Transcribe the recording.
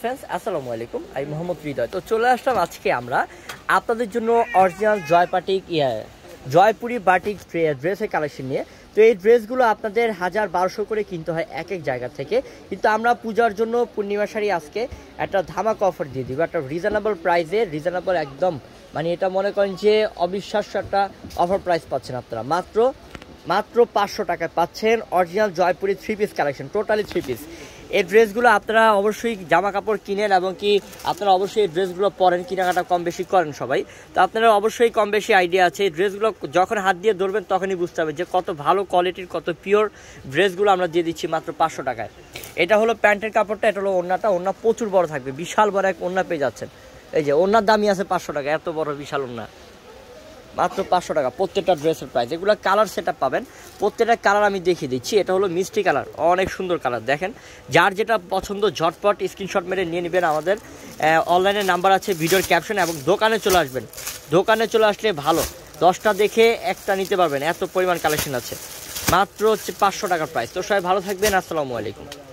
friends আসসালামু আলাইকুম আমি মোহাম্মদ হৃদয় তো চলে আসলাম আজকে আমরা আপনাদের জন্য অরিজিনাল জয়পাটিক জয়পুরি বাটিক ড্রেসের কালেকশন নিয়ে তো এই ড্রেসগুলো আপনাদের হাজার বারোশো করে কিনতে হয় এক এক জায়গা থেকে কিন্তু আমরা পূজার জন্য পূর্ণিমা শাড়ি আজকে একটা ধামাকা অফার দিয়ে দিব একটা রিজনেবল প্রাইসে রিজনেবল একদম মানে এটা মনে করেন যে অবিশ্বাস্য একটা অফার প্রাইস পাচ্ছেন আপনারা মাত্র মাত্র পাঁচশো টাকায় পাচ্ছেন original Jaipuri three piece collection totally three piece এই ড্রেসগুলো আপনারা অবশ্যই জামা কাপড় কিনেন এবং কি আপনারা অবশ্যই এই ড্রেসগুলো পরেন কেনাকাটা কম বেশি করেন সবাই তো আপনারা অবশ্যই কম বেশি আইডিয়া আছে এই ড্রেসগুলো যখন হাত দিয়ে ধরবেন তখনই বুঝতে হবে যে কত ভালো কোয়ালিটির কত পিওর ড্রেসগুলো আমরা দিয়ে দিচ্ছি মাত্র পাঁচশো টাকায় এটা হলো প্যান্টের কাপড়টা এটা হলো ওনাটা ওনা প্রচুর বড় থাকবে বিশাল বড় এক ওনা পেয়ে যাচ্ছেন এই যে ওনার দামই আছে পাঁচশো টাকা এত বড় বিশাল ওনা মাত্র পাঁচশো টাকা প্রত্যেকটা ড্রেসের প্রাইস এগুলো কালার সেট পাবেন প্রত্যেকটা কালার আমি দেখিয়ে দিচ্ছি এটা হলো মিষ্টি কালার অনেক সুন্দর কালার দেখেন যার যেটা পছন্দ ঝটপট স্ক্রিনশট মেরে নিয়ে নেবেন আমাদের অনলাইনে নাম্বার আছে ভিডিওর ক্যাপশন এবং দোকানে চলে আসবেন দোকানে চলে আসলে ভালো দশটা দেখে একটা নিতে পারবেন এত পরিমাণ কালেকশন আছে মাত্র হচ্ছে পাঁচশো টাকার প্রাইস তো সবাই ভালো থাকবেন আসসালামু আলাইকুম